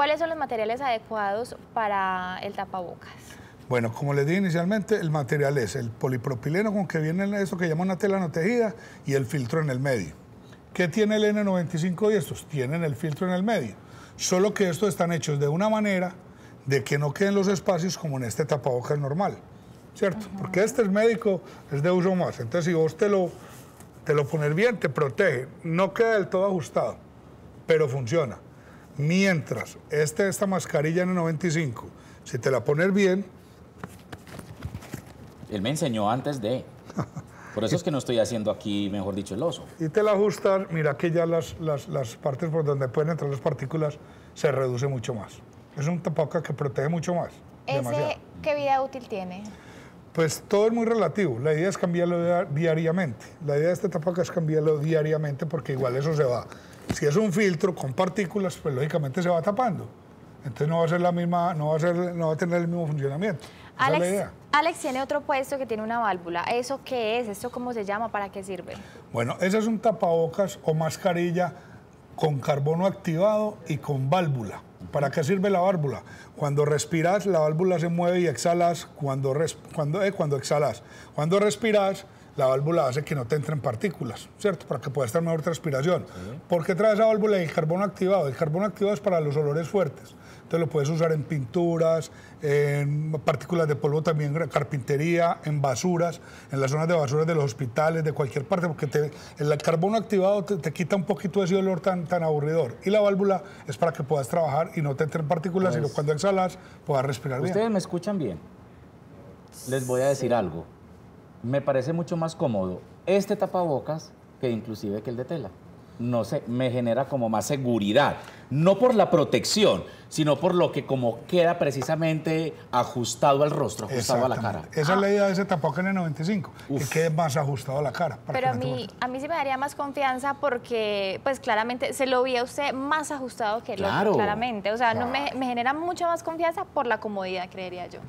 ¿Cuáles son los materiales adecuados para el tapabocas? Bueno, como les dije inicialmente, el material es el polipropileno con que viene esto que llama una tela no tejida y el filtro en el medio. ¿Qué tiene el N95 y estos? Tienen el filtro en el medio. Solo que estos están hechos de una manera de que no queden los espacios como en este tapabocas normal, ¿cierto? Porque este es médico, es de uso más. Entonces, si vos lo, te lo pones bien, te protege. No queda del todo ajustado, pero funciona. Mientras, este, esta mascarilla el 95 si te la pones bien... Él me enseñó antes de... Por eso es que no estoy haciendo aquí, mejor dicho, el oso. Y te la ajustas, mira que ya las, las, las partes por donde pueden entrar las partículas se reduce mucho más. Es un tapaca que protege mucho más. ¿Ese qué vida útil tiene? Pues todo es muy relativo. La idea es cambiarlo diariamente. La idea de este tapaca es cambiarlo diariamente porque igual eso se va. Si es un filtro con partículas, pues lógicamente se va tapando. Entonces no va a ser la misma, no va a tener el mismo funcionamiento. Alex, tiene otro puesto que tiene una válvula. ¿Eso qué es? ¿Esto cómo se llama? ¿Para qué sirve? Bueno, ese es un tapabocas o mascarilla con carbono activado y con válvula. ¿Para qué sirve la válvula? Cuando respiras, la válvula se mueve y exhalas. Cuando, cuando, eh, cuando exhalas. Cuando respiras, la válvula hace que no te entren partículas, ¿cierto? Para que pueda estar mejor transpiración. Porque ¿Por qué trae esa válvula el carbón activado? El carbón activado es para los olores fuertes. Entonces lo puedes usar en pinturas, en partículas de polvo también, en carpintería, en basuras, en las zonas de basuras de los hospitales, de cualquier parte, porque el carbón activado te, quita un poquito ese olor tan, tan aburridor. Y la válvula es para que puedas trabajar y no te entren partículas, y pues cuando exhalas puedas respirar bien. ¿Ustedes me escuchan bien? Les voy a decir algo me parece mucho más cómodo este tapabocas que inclusive que el de tela. No sé, me genera como más seguridad, no por la protección, sino por lo que como queda precisamente ajustado al rostro, ajustado a la cara. Esa es la ah. idea de ese tapabocas en 95, que quede más ajustado a la cara. Pero a mí, a mí sí me daría más confianza porque, pues claramente, se lo veía usted más ajustado que el otro, claramente. O sea, no me, me genera mucha más confianza por la comodidad, creería yo.